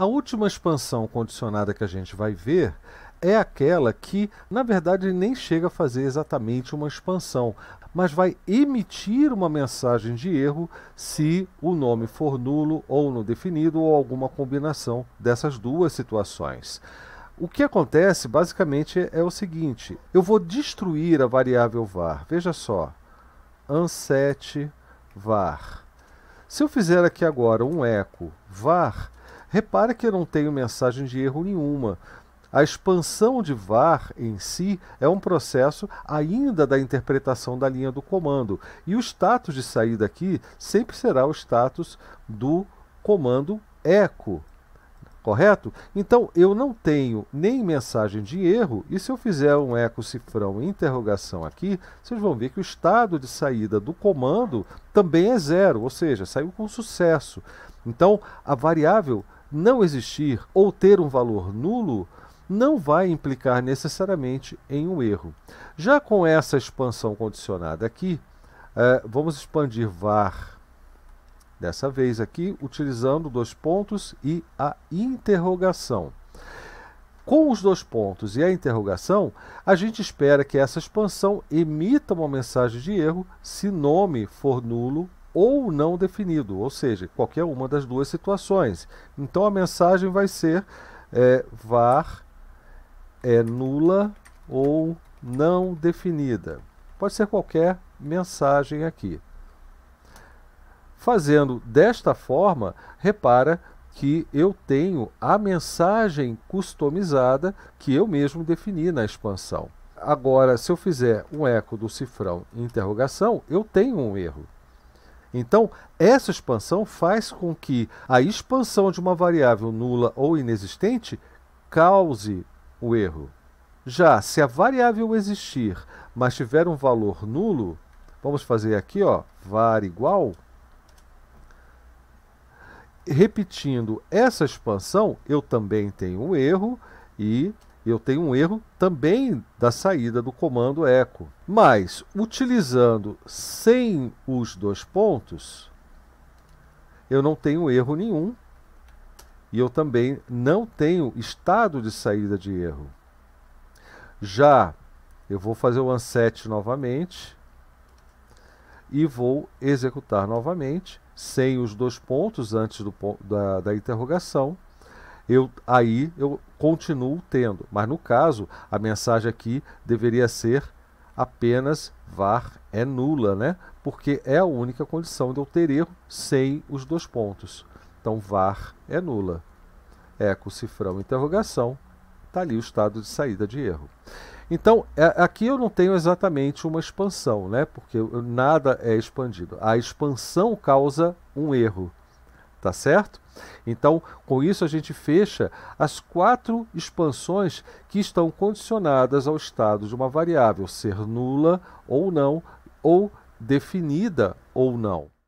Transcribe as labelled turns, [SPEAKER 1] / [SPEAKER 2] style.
[SPEAKER 1] A última expansão condicionada que a gente vai ver é aquela que, na verdade, nem chega a fazer exatamente uma expansão, mas vai emitir uma mensagem de erro se o nome for nulo ou não definido ou alguma combinação dessas duas situações. O que acontece basicamente é o seguinte: eu vou destruir a variável var. Veja só, anset var. Se eu fizer aqui agora um eco var, Repare que eu não tenho mensagem de erro nenhuma. A expansão de VAR em si é um processo ainda da interpretação da linha do comando. E o status de saída aqui sempre será o status do comando echo correto? Então eu não tenho nem mensagem de erro, e se eu fizer um eco cifrão interrogação aqui, vocês vão ver que o estado de saída do comando também é zero, ou seja, saiu com sucesso. Então a variável não existir ou ter um valor nulo não vai implicar necessariamente em um erro. Já com essa expansão condicionada aqui, eh, vamos expandir var Dessa vez aqui, utilizando dois pontos e a interrogação. Com os dois pontos e a interrogação, a gente espera que essa expansão emita uma mensagem de erro se nome for nulo ou não definido, ou seja, qualquer uma das duas situações. Então a mensagem vai ser é, var é nula ou não definida. Pode ser qualquer mensagem aqui. Fazendo desta forma, repara que eu tenho a mensagem customizada que eu mesmo defini na expansão. Agora, se eu fizer um eco do cifrão interrogação, eu tenho um erro. Então, essa expansão faz com que a expansão de uma variável nula ou inexistente cause o erro. Já se a variável existir, mas tiver um valor nulo, vamos fazer aqui, ó, var igual repetindo essa expansão, eu também tenho um erro e eu tenho um erro também da saída do comando echo. Mas utilizando sem os dois pontos, eu não tenho erro nenhum e eu também não tenho estado de saída de erro. Já eu vou fazer o unset novamente e vou executar novamente, sem os dois pontos antes do, da, da interrogação, eu, aí eu continuo tendo. Mas no caso, a mensagem aqui deveria ser apenas var é nula, né? Porque é a única condição de eu ter erro sem os dois pontos. Então var é nula. Eco, cifrão, interrogação, está ali o estado de saída de erro. Então, é, aqui eu não tenho exatamente uma expansão, né? porque nada é expandido. A expansão causa um erro, tá certo? Então, com isso a gente fecha as quatro expansões que estão condicionadas ao estado de uma variável ser nula ou não, ou definida ou não.